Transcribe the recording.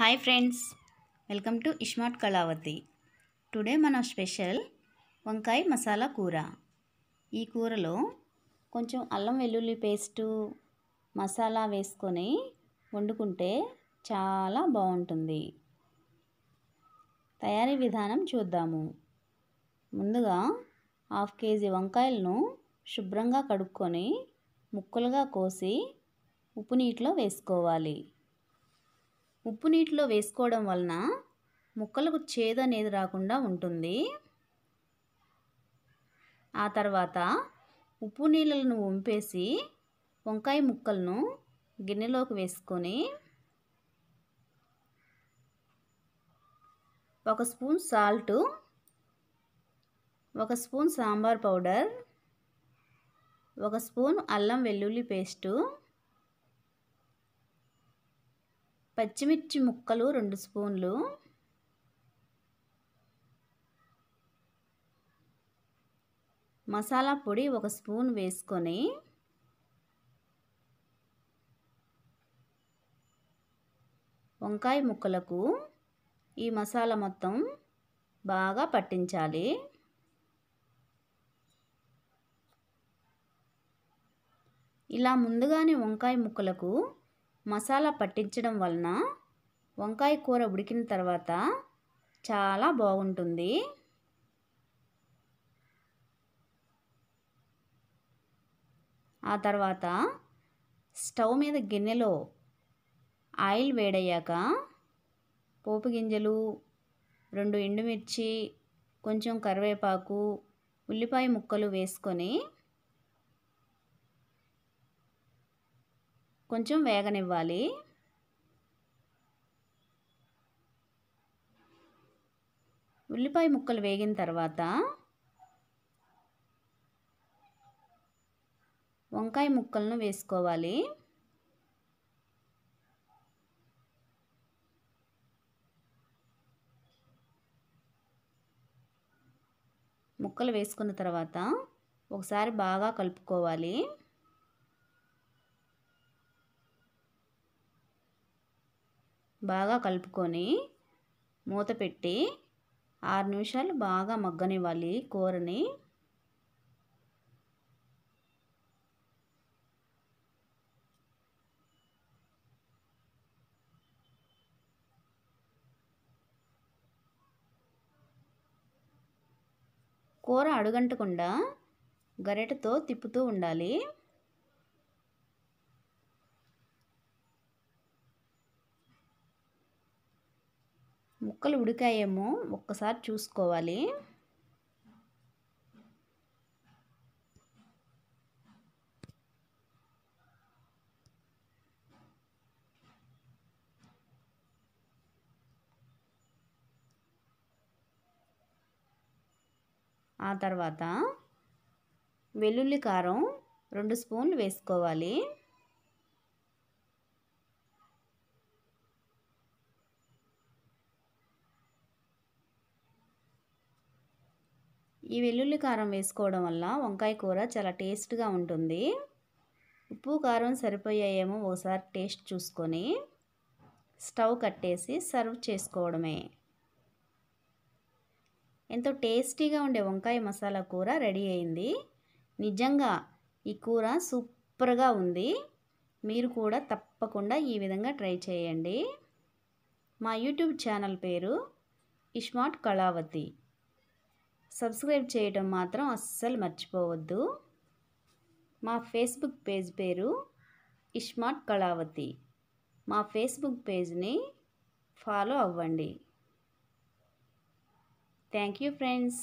hi friends welcome to Ishmat Kalavathi today మన special వంకాయ మసాలా కూర ఈ కూరలో కొంచెం అల్లం వెల్లుల్లి పేస్టు మసాలా వేసుకొని వండుకుంటే చాలా బాగుంటుంది తయారీ విధానం చూద్దాము ముందుగా హాఫ్ కేజీ వంకాయలను శుభ్రంగా కడుక్కొని ముక్కలుగా కోసి ఉప్పు నీటిలో వేసుకోవాలి ఉప్పు నీటిలో వేసుకోవడం వలన ముక్కలకు చేదు అనేది రాకుండా ఉంటుంది ఆ తర్వాత ఉప్పు నీళ్ళను వంపేసి వంకాయ ముక్కలను గిన్నెలోకి వేసుకొని ఒక స్పూన్ సాల్ట్ ఒక స్పూన్ సాంబార్ పౌడర్ ఒక స్పూన్ అల్లం వెల్లుల్లి పేస్టు పచ్చిమిర్చి ముక్కలు రెండు స్పూన్లు మసాలా పొడి ఒక స్పూన్ వేసుకొని వంకాయ ముక్కలకు ఈ మసాలా మొత్తం బాగా పట్టించాలి ఇలా ముందుగానే వంకాయ ముక్కలకు మసాలా పట్టించడం వలన వంకాయ కూర ఉడికిన తర్వాత చాలా బాగుంటుంది ఆ తర్వాత స్టవ్ మీద గిన్నెలో ఆయిల్ వేడయ్యాక పోపు గింజలు రెండు ఎండుమిర్చి కొంచెం కరివేపాకు ఉల్లిపాయ ముక్కలు వేసుకొని కొంచెం వేగనివ్వాలి ఉల్లిపాయ ముక్కలు వేగిన తర్వాత వంకాయ ముక్కలను వేసుకోవాలి ముక్కలు వేసుకున్న తర్వాత ఒకసారి బాగా కలుపుకోవాలి బాగా కలుపుకొని మూత పెట్టి ఆరు నిమిషాలు బాగా మగ్గనివ్వాలి కూరని కూర అడుగంటకుండా గరిటతో తిప్పుతూ ఉండాలి ముక్కలు ఉడికాయేమో ఒక్కసారి చూసుకోవాలి ఆ తర్వాత వెల్లుల్లి కారం రెండు స్పూన్లు వేసుకోవాలి ఈ వెల్లుల్లి కారం వేసుకోవడం వల్ల వంకాయ కూర చాలా టేస్ట్గా ఉంటుంది ఉప్పు కారం సరిపోయాయేమో ఒకసారి టేస్ట్ చూసుకొని స్టవ్ కట్టేసి సర్వ్ చేసుకోవడమే ఎంతో టేస్టీగా ఉండే వంకాయ మసాలా కూర రెడీ అయింది నిజంగా ఈ కూర సూపర్గా ఉంది మీరు కూడా తప్పకుండా ఈ విధంగా ట్రై చేయండి మా యూట్యూబ్ ఛానల్ పేరు ఇష్మాట్ కళావతి సబ్స్క్రైబ్ చేయడం మాత్రం అస్సలు మర్చిపోవద్దు మా ఫేస్బుక్ పేజ్ పేరు ఇష్మాట్ కళావతి మా ఫేస్బుక్ పేజ్ని ఫాలో అవ్వండి థ్యాంక్ యూ ఫ్రెండ్స్